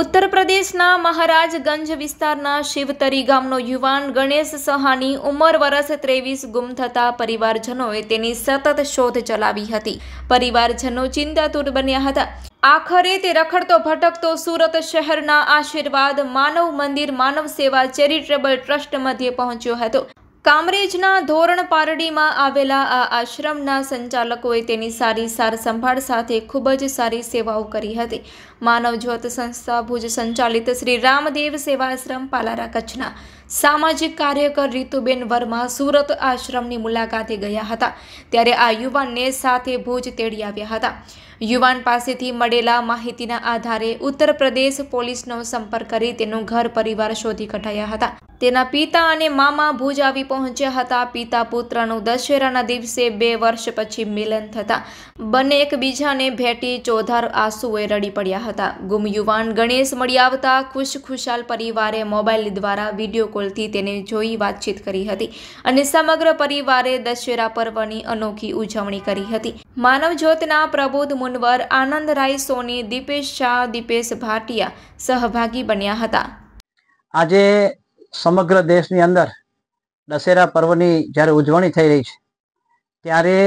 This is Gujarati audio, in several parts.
ઉત્તર પ્રદેશના મહારાજગંજ વિસ્તારના શિવતરી ગામનો યુવાન ગણેશ સહાની ઉંમર વરસ ત્રેવીસ ગુમ થતા પરિવારજનોએ તેની સતત શોધ ચલાવી હતી પરિવારજનો ચિંતાતુર બન્યા હતા આખરે તે રખડતો ભટકતો સુરત શહેરના આશીર્વાદ માનવ મંદિર માનવ સેવા ચેરિટેબલ ટ્રસ્ટ મધ્યે પહોંચ્યો હતો કામરેજના ધોરણ પારડીમાં આવેલા આ આશ્રમના સંચાલકોએ તેની સારી સારસંભાળ સાથે ખૂબ જ સારી સેવાઓ કરી હતી માનવજ્યોત સંસ્થા ભુજ સંચાલિત શ્રી રામદેવ સેવાશ્રમ પાલારા કચ્છના સામાજિક કાર્યકર રીતુબેન વર્મા સુરત આશ્રમની મુલાકાતે ગયા હતા ત્યારે આ યુવાનને સાથે ભુજ તેડી આવ્યા હતા યુવાન પાસેથી મળેલા માહિતીના આધારે ઉત્તર પ્રદેશ પોલીસનો સંપર્ક કરી તેનું ઘર પરિવાર શોધી કઢાયા હતા તેના પિતા અને મામા ભુજ આવી પહોંચ્યા હતા પિતા પુત્રનું દશેરાના દિવસે બે વર્ષ પછી મિલન થતા બંને એકબીજાને ભેટી ચોધાર આંસુએ રડી પડ્યા હતા ગુમ યુવાન ગણેશ મળી આવતા ખુશખુશાલ પરિવારે મોબાઈલ દ્વારા વિડીયો સંકુલથી તેને જોઈ વાતચીત કરી હતી અને સમગ્ર પરિવારે દશેરા પર્વની અનોખી ઉજવણી કરી હતી માનવજ્યોતના પ્રબોધ મુનવર આનંદરાય સોની દીપેશ શાહ દીપેશ ભાટિયા સહભાગી બન્યા હતા આજે સમગ્ર દેશની અંદર દશેરા પર્વની જ્યારે ઉજવણી થઈ રહી છે ત્યારે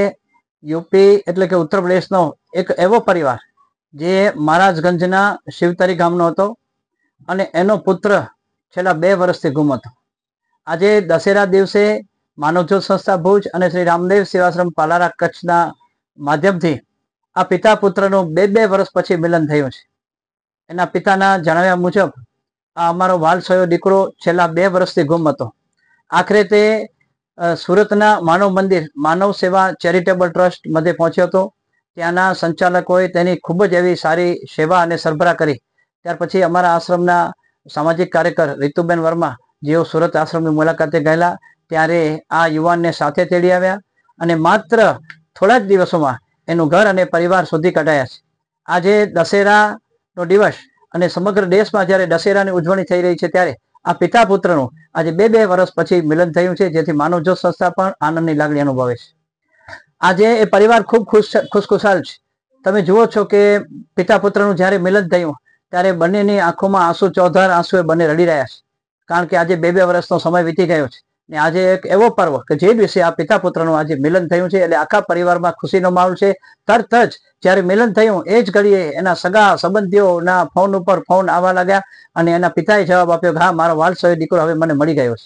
યુપી એટલે કે ઉત્તર પ્રદેશનો એક એવો પરિવાર જે મહારાજગંજના શિવતરી ગામનો હતો અને એનો પુત્ર છેલ્લા બે વર્ષથી ગુમ હતો આજે દશેરા દિવસે માનવજ્યોત સંસ્થા ભુજ અને શ્રી રામદેવ સેવાશ્રમ પાલારા કચ્છના માધ્યમથી આ પિતા પુત્રનું બે બે વર્ષ પછી મિલન થયું છે એના પિતાના જણાવ્યા મુજબ આ અમારો વાલ વાલસયો દીકરો છેલ્લા બે વર્ષથી ગુમ હતો આખરે તે સુરતના માનવ મંદિર માનવ સેવા ચેરિટેબલ ટ્રસ્ટ મધ્ય પહોંચ્યો હતો ત્યાંના સંચાલકોએ તેની ખૂબ જ એવી સારી સેવા અને સરભરા કરી ત્યાર પછી અમારા આશ્રમના સામાજિક કાર્યકર રીતુબેન વર્મા જેઓ સુરત આશ્રમની મુલાકાતે ગયેલા ત્યારે આ યુવાનને સાથે તેડી આવ્યા અને માત્ર થોડા જ દિવસોમાં એનું ઘર અને પરિવાર શોધી કઢાયા છે આજે દશેરાનો દિવસ અને સમગ્ર દેશમાં જ્યારે દશેરાની ઉજવણી થઈ રહી છે ત્યારે આ પિતા પુત્રનું આજે બે બે વર્ષ પછી મિલન થયું છે જેથી માનવજો સંસ્થા પણ આનંદની લાગણી અનુભવે છે આજે એ પરિવાર ખૂબ ખુશ ખુશખુશાલ છે તમે જુઓ છો કે પિતા પુત્રનું જ્યારે મિલન થયું ત્યારે બંનેની આંખોમાં આંસુ ચોધાર આંસુએ બંને રડી રહ્યા છે કારણ કે આજે બે બે વર્ષનો સમય વીતી ગયો છે ને આજે એક એવો પર્વ કે જે દિવસે આ પિતા પુત્રનું આજે મિલન થયું છે એટલે આખા પરિવારમાં ખુશીનો માહોલ છે તરત જ જ્યારે મિલન થયું એ જ ઘડીએ એના સગા સંબંધીઓના ફોન ઉપર ફોન આવવા લાગ્યા અને એના પિતાએ જવાબ આપ્યો કે હા મારો વાલ વાલસોય દીકરો હવે મને મળી ગયો છે